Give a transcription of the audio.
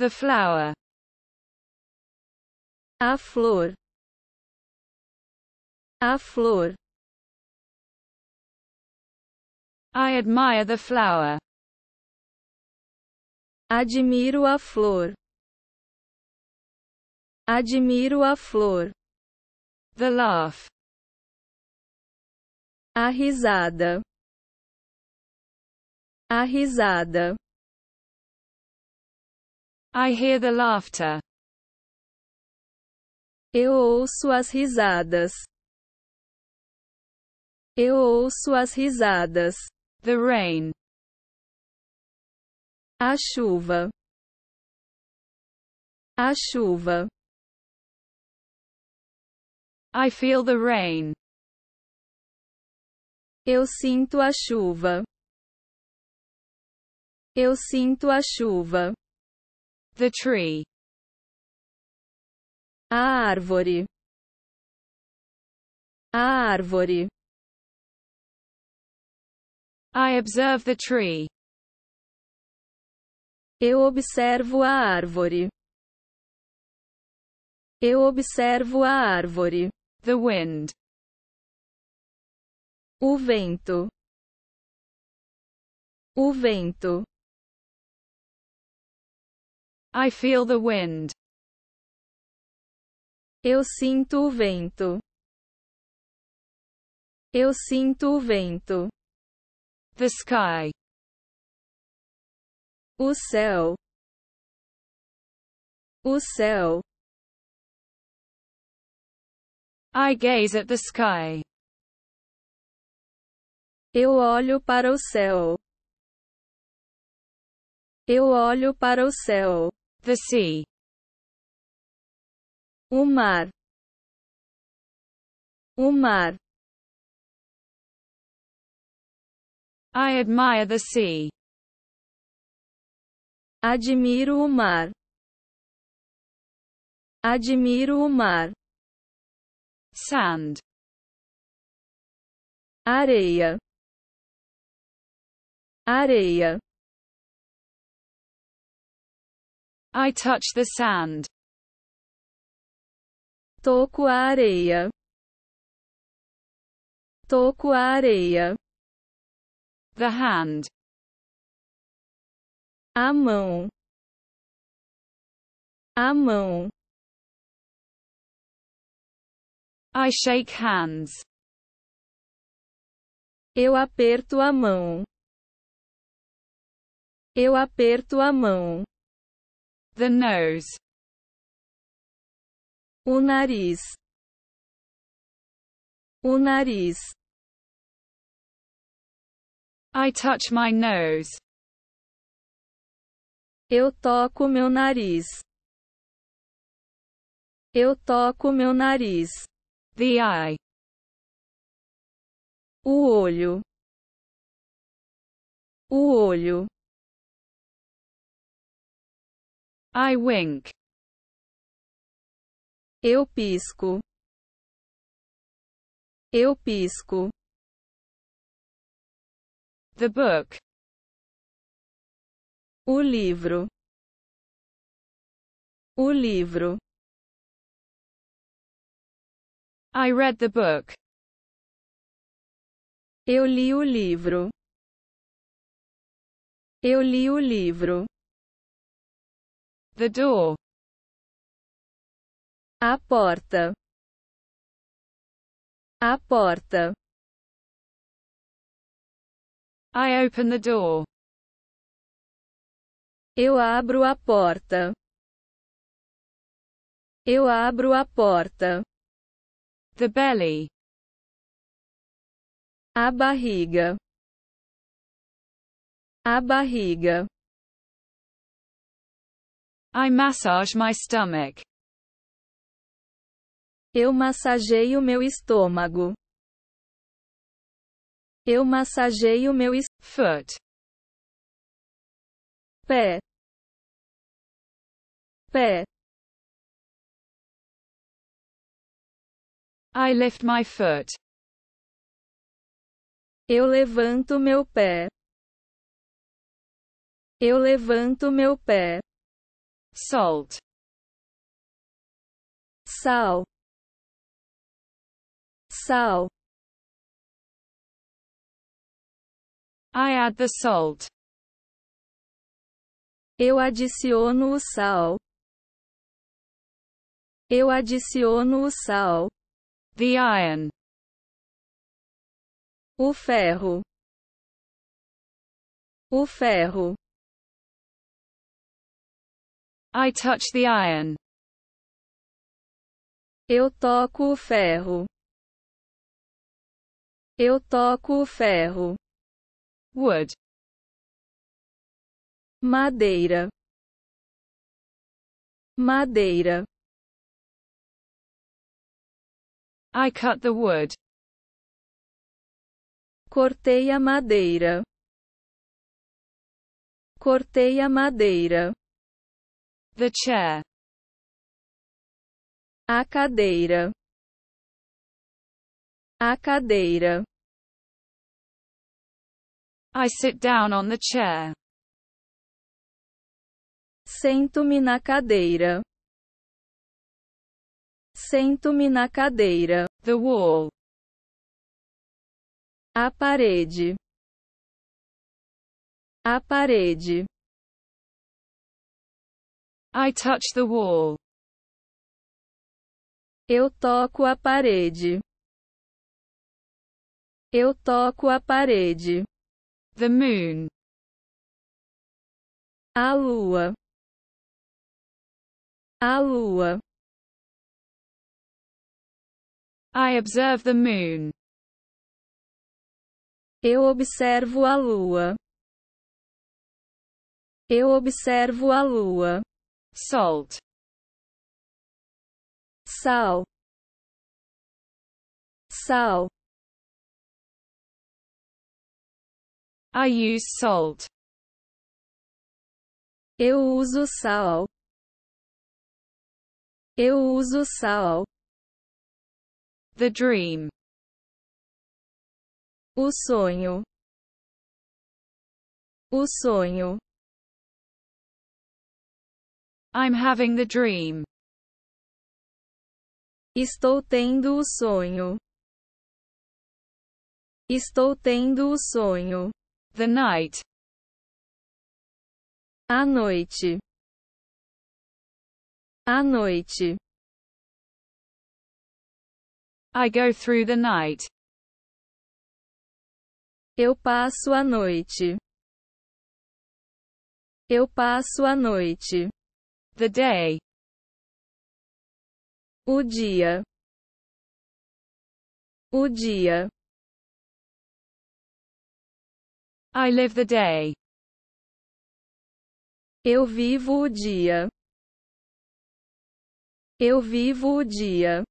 The flower. A flor. A flor. I admire the flower. Admiro a flor. Admiro a flor. The laugh. A risada. A risada. I hear the laughter. Eu ouço as risadas. Eu ouço as risadas. The rain. A chuva. A chuva. I feel the rain. Eu sinto a chuva. Eu sinto a chuva. The tree. A árvore. A árvore. I observe the tree. Eu observo a árvore. Eu observo a árvore. The wind. O vento. O vento. I feel the wind. Eu sinto o vento. Eu sinto o vento. The sky. O céu. O céu. I gaze at the sky. Eu olho para o céu. Eu olho para o céu. The sea. O mar. O mar. I admire the sea. Admiro o mar. Admiro o mar. Sand. Areia. Areia. I touch the sand. Toco a areia. Toco a areia. The hand. A mão. A mão. I shake hands. Eu aperto a mão. Eu aperto a mão. The nose. O nariz. O nariz. I touch my nose. Eu toco meu nariz. Eu toco meu nariz. The eye. O olho. O olho. I wink. Eu pisco. Eu pisco. The book. O livro. O livro. I read the book. Eu li o livro. Eu li o livro. The door. A porta. A porta. I open the door. Eu abro a porta. Eu abro a porta. The belly. A barriga. A barriga. I massage my stomach. Eu massageio meu estômago. Eu massageio meu est... foot. Pé. Pé. I lift my foot. Eu levanto meu pé. Eu levanto meu pé. salt sal sal I add the salt Eu adiciono o sal Eu adiciono o sal The iron O ferro O ferro I touch the iron. Eu toco o ferro. Eu toco o ferro. Wood. Madeira. Madeira. I cut the wood. Cortei a madeira. Cortei a madeira. The chair. A cadeira. A cadeira. I sit down on the chair. Sento-me na cadeira. Sento-me na cadeira. The wall. A parede. A parede. I touch the wall. Eu toco a parede. Eu toco a parede. The moon. A lua. A lua. I observe the moon. Eu observo a lua. Eu observo a lua. salt sal sal I use salt Eu uso sal Eu uso sal The dream O sonho O sonho I'm having the dream. Estou tendo o sonho. Estou tendo o sonho. The night. A noite. A noite. I go through the night. Eu passo a noite. Eu passo a noite. the day o dia o dia I live the day eu vivo o dia eu vivo o dia